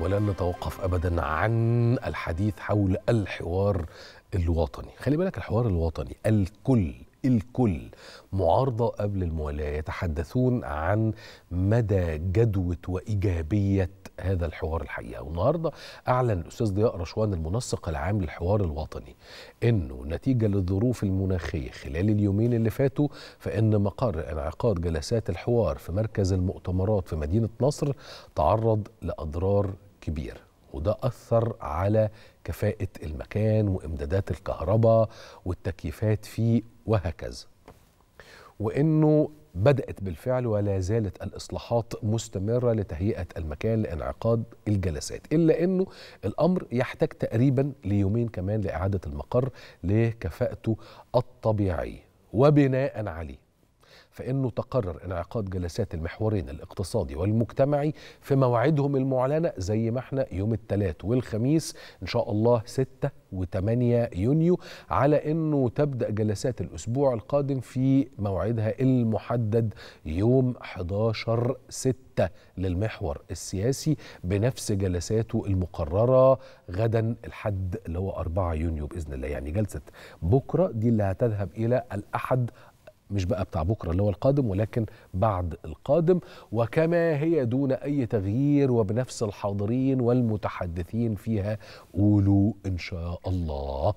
ولن نتوقف ابدا عن الحديث حول الحوار الوطني خلي بالك الحوار الوطني الكل الكل معارضة قبل المولاة يتحدثون عن مدى جدوة وإيجابية هذا الحوار الحقيقة والنهاردة أعلن الأستاذ ضياء رشوان المنسق العام للحوار الوطني أنه نتيجة للظروف المناخية خلال اليومين اللي فاتوا فإن مقر انعقاد جلسات الحوار في مركز المؤتمرات في مدينة نصر تعرض لأضرار كبيرة وده أثر على كفاءة المكان وإمدادات الكهرباء والتكييفات فيه وهكذا وإنه بدأت بالفعل ولا زالت الإصلاحات مستمرة لتهيئة المكان لإنعقاد الجلسات إلا أنه الأمر يحتاج تقريبا ليومين كمان لإعادة المقر لكفاءته الطبيعية وبناء عليه فإنه تقرر انعقاد جلسات المحورين الاقتصادي والمجتمعي في مواعيدهم المعلنة زي ما احنا يوم الثلاث والخميس إن شاء الله 6 و8 يونيو على أنه تبدأ جلسات الأسبوع القادم في موعدها المحدد يوم 11 6 للمحور السياسي بنفس جلساته المقررة غدا الحد اللي هو 4 يونيو بإذن الله يعني جلسة بكرة دي اللي هتذهب إلى الأحد مش بقى بتاع بكره اللي هو القادم ولكن بعد القادم وكما هي دون اي تغيير وبنفس الحاضرين والمتحدثين فيها قولوا ان شاء الله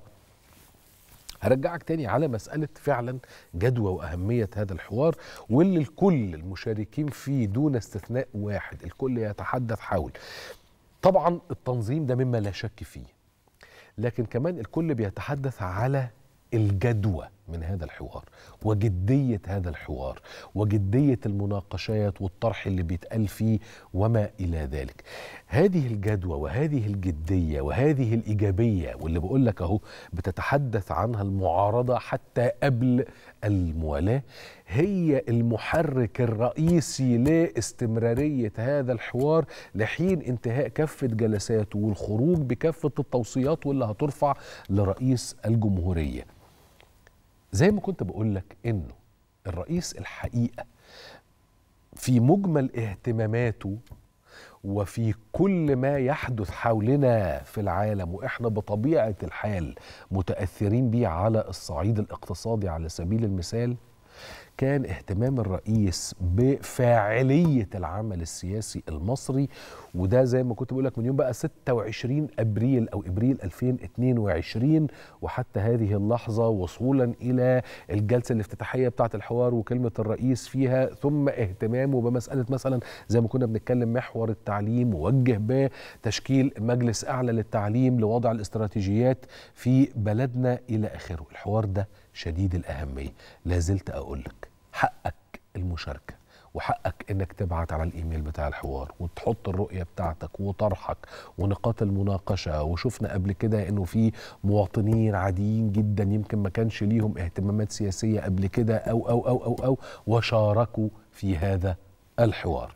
هرجعك تاني على مسألة فعلا جدوى وأهمية هذا الحوار واللي الكل المشاركين فيه دون استثناء واحد الكل يتحدث حول طبعا التنظيم ده مما لا شك فيه لكن كمان الكل بيتحدث على الجدوى من هذا الحوار وجدية هذا الحوار وجدية المناقشات والطرح اللي بيتقال فيه وما إلى ذلك هذه الجدوى وهذه الجدية وهذه الإيجابية واللي بقول لك أهو بتتحدث عنها المعارضة حتى قبل الموالاة هي المحرك الرئيسي لاستمرارية هذا الحوار لحين انتهاء كافة جلساته والخروج بكافة التوصيات واللي هترفع لرئيس الجمهورية زي ما كنت بقول لك انه الرئيس الحقيقه في مجمل اهتماماته وفي كل ما يحدث حولنا في العالم واحنا بطبيعه الحال متاثرين بيه على الصعيد الاقتصادي على سبيل المثال كان اهتمام الرئيس بفاعلية العمل السياسي المصري وده زي ما كنت بقولك من يوم بقى 26 أبريل أو إبريل 2022 وحتى هذه اللحظة وصولا إلى الجلسة الافتتاحية بتاعة الحوار وكلمة الرئيس فيها ثم اهتمامه بمسألة مثلا زي ما كنا بنتكلم محور التعليم ووجه بتشكيل مجلس أعلى للتعليم لوضع الاستراتيجيات في بلدنا إلى آخره الحوار ده شديد الأهمية لازلت أقولك حقك المشاركه وحقك انك تبعت على الايميل بتاع الحوار وتحط الرؤيه بتاعتك وطرحك ونقاط المناقشه وشفنا قبل كده انه في مواطنين عاديين جدا يمكن ما كانش ليهم اهتمامات سياسيه قبل كده او او او او او وشاركوا في هذا الحوار